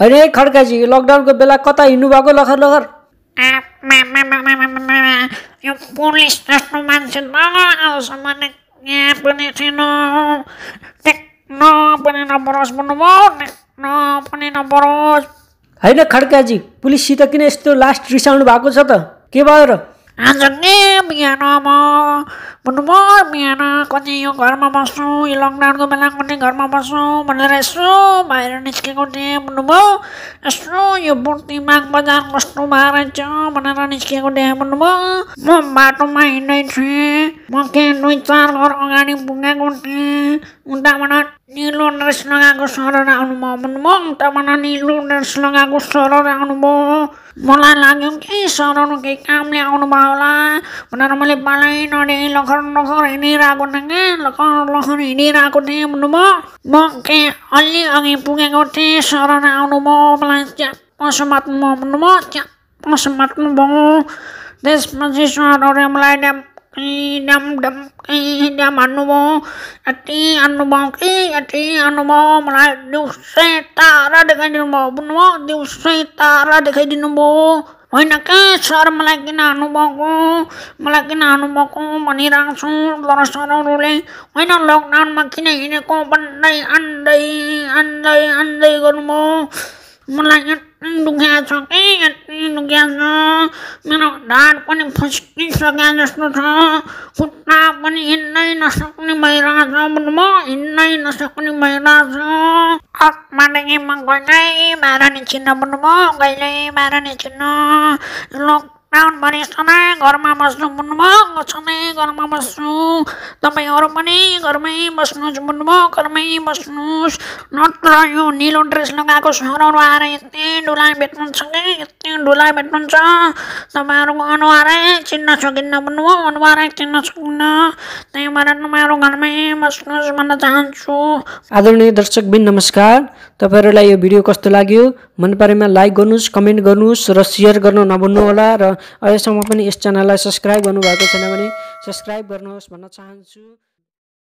होइन है खड्काजी लकडाउनको बेला कता हिँड्नु भएको लखर लखर यो पुलिस जस्तो मान्छे आउँसम्म यहाँ पनि थिएन न पनि नपरोस् भन्नुभयो न पनि नपरोस् होइन खड्काजी पुलिससित किन यस्तो लास्ट रिसाउनु भएको छ त के भयो र Anggene miyana mo menemo miyana kunci yung kar mama su ilang nan ko melang kunci kar mama su menere su mayro ni ski kunci menemo yu bunti mang badan mas tu mara cho menere ni ski kunci menemo mo matu main dai bunga kunci undak menot tresno aku swara ra anuma mung tamanani lu tresno aku swara anu eh, ra anuma mula langyong ki swara nu ki kamle anuma ola benar male palai no de lokor lokor ini ra aku nenge lokor lokor ini ra aku ne menuma mung ke ali angi punge kote swara ra anuma mo pasematmu menuma cak pasematmu bongo Des masih suara mulai dem கைடம் டம் கைடம் அனுபவம் அட்டி அனுபவம் கை அட்டி அனுபவம் दिउँसै तारा देखाइदिनु भयो बुझ्नुभयो दिउँसै तारा देखाइदिनु भयो होइन के सर मलाई किन हान्नुभएको मलाई किन हान्नुभएको भनिरहेको छु तर सरहरूले होइन लकडाउनमा किन हिँडेको भन्दै आन्दै आन्दै आन्दै गर्नुभयो मलाई Education and education minagdan pani pasikis lagyan jasno sa kutta pani inay nasakni bayrasa bunmo inay nasakni bayrasa at madangi mangkoy na ibaran ni Chino bunmo gaylay ibaran ni Chino ilok राउन्डभरि सधैँ घरमा बस्नु बुन्नुभयो सधैँ घरमा बस्नु तपाईँहरू पनि घरमै बस्नुहोस् बुन्नुभयो घरमै बस्नुहोस् नत्र यो निलो ड्रेस लगाएको सरहरू आएर यति ढुलाइ भेट्नुहुन्छ कि यति ढुलाइ भेट्नुहुन्छ तपाईँहरूको अनुहारै चिन्न सकिन्न बुन्नुभयो अनुहारै चिन्न सकिन्न त्यही भएर तपाईँहरू घरमै बस्नुहोस् भन्न चाहन्छु आदरणीय दर्शकबिन नमस्कार तपाईँहरूलाई यो भिडियो कस्तो लाग्यो मन परेमा लाइक गर्नुहोस् कमेन्ट गर्नुहोस् र सेयर गर्न नभुल्नुहोला र अहिलेसम्म पनि यस च्यानललाई सब्सक्राइब गर्नुभएको छैन भने सब्सक्राइब गर्नुहोस् भन्न चाहन्छु